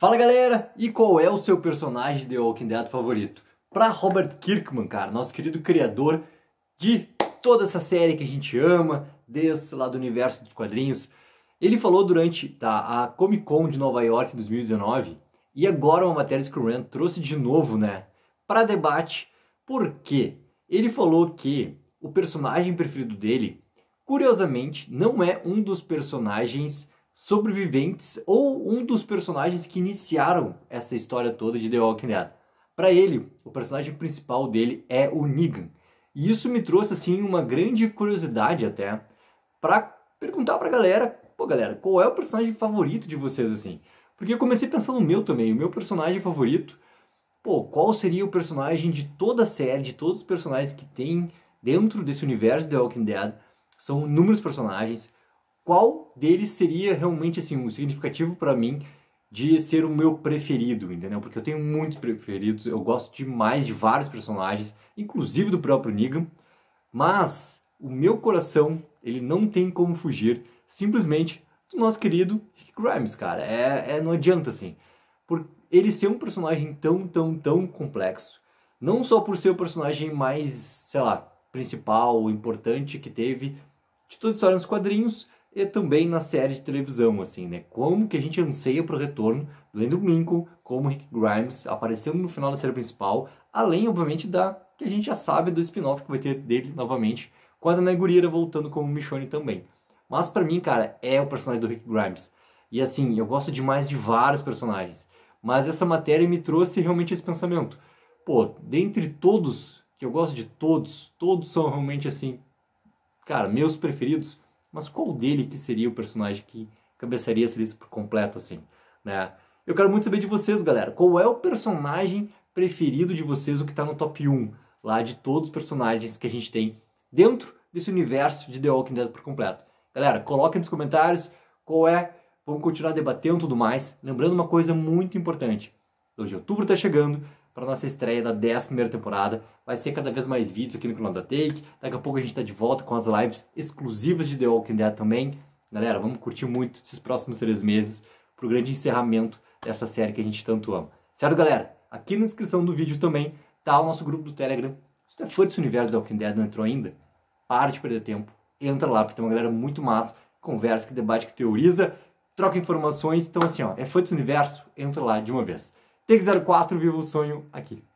Fala galera, e qual é o seu personagem de Walking Dead favorito? Para Robert Kirkman, cara, nosso querido criador de toda essa série que a gente ama, desse lá do universo dos quadrinhos, ele falou durante tá, a Comic Con de Nova York em 2019 e agora uma matéria que o Rand trouxe de novo, né, para debate, porque ele falou que o personagem preferido dele, curiosamente, não é um dos personagens sobreviventes ou um dos personagens que iniciaram essa história toda de The Walking Dead. Para ele, o personagem principal dele é o Negan. E isso me trouxe assim uma grande curiosidade até para perguntar para a galera, pô galera, qual é o personagem favorito de vocês assim? Porque eu comecei a pensar no meu também, o meu personagem favorito, pô, qual seria o personagem de toda a série, de todos os personagens que tem dentro desse universo de The Walking Dead? São inúmeros personagens, qual deles seria realmente assim, um significativo para mim de ser o meu preferido, entendeu? Porque eu tenho muitos preferidos, eu gosto demais de vários personagens, inclusive do próprio Negan, mas o meu coração, ele não tem como fugir simplesmente do nosso querido Rick Grimes, cara. É, é não adianta assim. Por ele ser um personagem tão, tão, tão complexo, não só por ser o personagem mais, sei lá, principal, importante que teve de toda a história nos quadrinhos, e também na série de televisão, assim, né? Como que a gente anseia pro retorno do Andrew Lincoln como Rick Grimes, aparecendo no final da série principal, além, obviamente, da que a gente já sabe do spin-off que vai ter dele novamente, com a Dana Gurira voltando como Michonne também. Mas para mim, cara, é o personagem do Rick Grimes. E assim, eu gosto demais de vários personagens, mas essa matéria me trouxe realmente esse pensamento. Pô, dentre todos, que eu gosto de todos, todos são realmente assim, cara, meus preferidos, mas qual dele que seria o personagem que cabeçaria essa lista por completo, assim, né? Eu quero muito saber de vocês, galera. Qual é o personagem preferido de vocês, o que está no top 1, lá de todos os personagens que a gente tem dentro desse universo de The Walking Dead por completo? Galera, coloquem nos comentários qual é, vamos continuar debatendo tudo mais. Lembrando uma coisa muito importante, 2 de outubro está chegando, para nossa estreia da primeira temporada. Vai ser cada vez mais vídeos aqui no canal da Take. Daqui a pouco a gente está de volta com as lives exclusivas de The Walking Dead também. Galera, vamos curtir muito esses próximos três meses para o grande encerramento dessa série que a gente tanto ama. Certo, galera? Aqui na descrição do vídeo também tá o nosso grupo do Telegram. Se você é fã desse universo The Walking Dead não entrou ainda, para de perder tempo. Entra lá, porque tem uma galera muito massa, que conversa, que debate, que teoriza, troca informações. Então, assim, ó, é fã desse universo? Entra lá de uma vez. TX04 Viva o Sonho aqui.